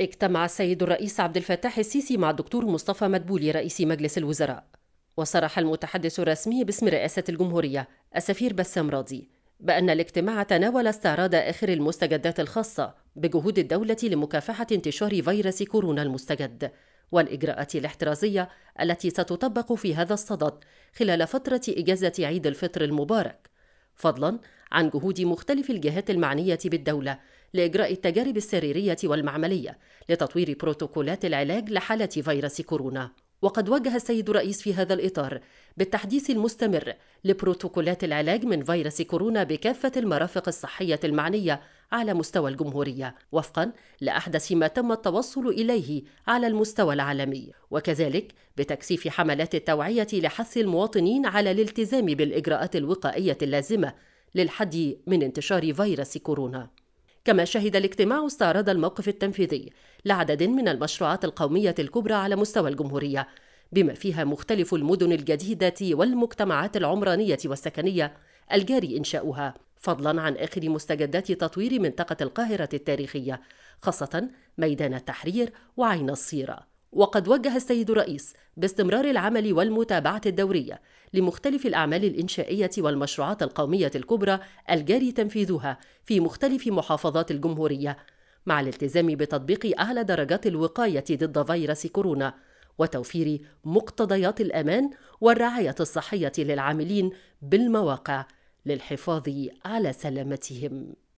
اجتمع السيد الرئيس عبد الفتاح السيسي مع الدكتور مصطفى مدبولي رئيس مجلس الوزراء وصرح المتحدث الرسمي باسم رئاسة الجمهورية السفير بسام راضي بأن الاجتماع تناول استعراض آخر المستجدات الخاصة بجهود الدولة لمكافحة انتشار فيروس كورونا المستجد والإجراءات الاحترازية التي ستطبق في هذا الصدد خلال فترة إجازة عيد الفطر المبارك فضلا عن جهود مختلف الجهات المعنية بالدولة لإجراء التجارب السريرية والمعملية لتطوير بروتوكولات العلاج لحالة فيروس كورونا وقد وجه السيد الرئيس في هذا الإطار بالتحديث المستمر لبروتوكولات العلاج من فيروس كورونا بكافة المرافق الصحية المعنية على مستوى الجمهورية وفقا لأحدث ما تم التوصل إليه على المستوى العالمي وكذلك بتكثيف حملات التوعية لحث المواطنين على الالتزام بالإجراءات الوقائية اللازمة للحد من انتشار فيروس كورونا كما شهد الاجتماع استعراض الموقف التنفيذي لعدد من المشروعات القومية الكبرى على مستوى الجمهورية بما فيها مختلف المدن الجديدة والمجتمعات العمرانية والسكنية الجاري إنشاؤها فضلا عن آخر مستجدات تطوير منطقة القاهرة التاريخية خاصة ميدان التحرير وعين الصيره وقد وجه السيد الرئيس باستمرار العمل والمتابعة الدورية لمختلف الأعمال الإنشائية والمشروعات القومية الكبرى الجاري تنفيذها في مختلف محافظات الجمهورية مع الالتزام بتطبيق أعلى درجات الوقاية ضد فيروس كورونا وتوفير مقتضيات الأمان والرعاية الصحية للعاملين بالمواقع للحفاظ على سلامتهم